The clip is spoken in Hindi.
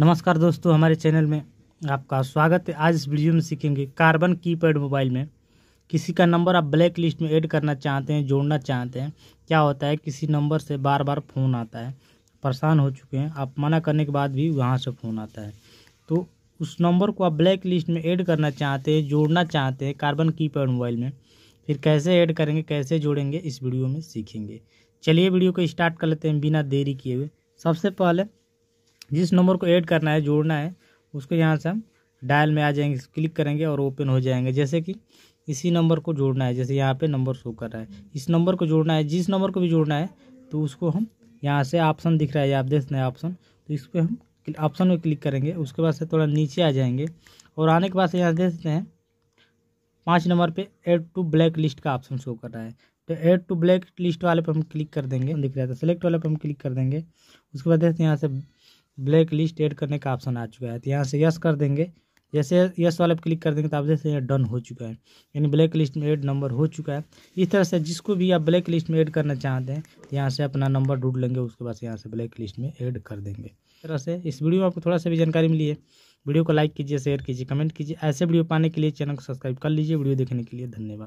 नमस्कार दोस्तों हमारे चैनल में आपका स्वागत है आज इस वीडियो में सीखेंगे कार्बन कीपैड मोबाइल में किसी का नंबर आप ब्लैक लिस्ट में ऐड करना चाहते हैं जोड़ना चाहते हैं क्या होता है किसी नंबर से बार बार फ़ोन आता है परेशान हो चुके हैं आप मना करने के बाद भी वहाँ से फ़ोन आता है तो उस नंबर को आप ब्लैक लिस्ट में ऐड करना चाहते हैं जोड़ना चाहते हैं कार्बन की मोबाइल में फिर कैसे ऐड करेंगे कैसे जोड़ेंगे इस वीडियो में सीखेंगे चलिए वीडियो को स्टार्ट कर लेते हैं बिना देरी किए हुए सबसे पहले जिस नंबर को ऐड करना है जोड़ना है उसको यहाँ से हम डायल में आ जाएंगे क्लिक करेंगे और ओपन हो जाएंगे जैसे कि इसी नंबर को जोड़ना है जैसे यहाँ पे नंबर शो कर रहा है इस नंबर को जोड़ना है जिस नंबर को भी जोड़ना है तो उसको हम यहाँ से ऑप्शन दिख रहा है आप देख रहे हैं ऑप्शन तो इस पर हम ऑप्शन में क्लिक करेंगे उसके बाद से थोड़ा नीचे आ जाएंगे और आने के बाद से यहाँ देखते हैं पाँच नंबर पर एड टू ब्लैक लिस्ट का ऑप्शन शो कर रहा है तो एड टू ब्लैक लिस्ट वाले पर हम क्लिक कर देंगे दिख रहा है तो सेलेक्ट वाले पर हम क्लिक कर देंगे उसके बाद देखते हैं यहाँ से ब्लैक लिस्ट एड करने का ऑप्शन आ चुका है तो यहाँ से यस कर देंगे जैसे यस वाले पर क्लिक कर देंगे तो आप जैसे डन हो चुका है यानी ब्लैक लिस्ट में एड नंबर हो चुका है इस तरह से जिसको भी आप ब्लैक लिस्ट में एड करना चाहते हैं तो यहाँ से अपना नंबर ढूंढ लेंगे उसके बाद यहाँ से ब्लैक लिस्ट में एड कर देंगे इस तरह से इस वीडियो में आपको थोड़ा सा भी जानकारी मिली है वीडियो को लाइक कीजिए शेयर कीजिए कमेंट कीजिए ऐसे वीडियो पाने के लिए चैनल को सब्सक्राइब कर लीजिए वीडियो देखने के लिए धन्यवाद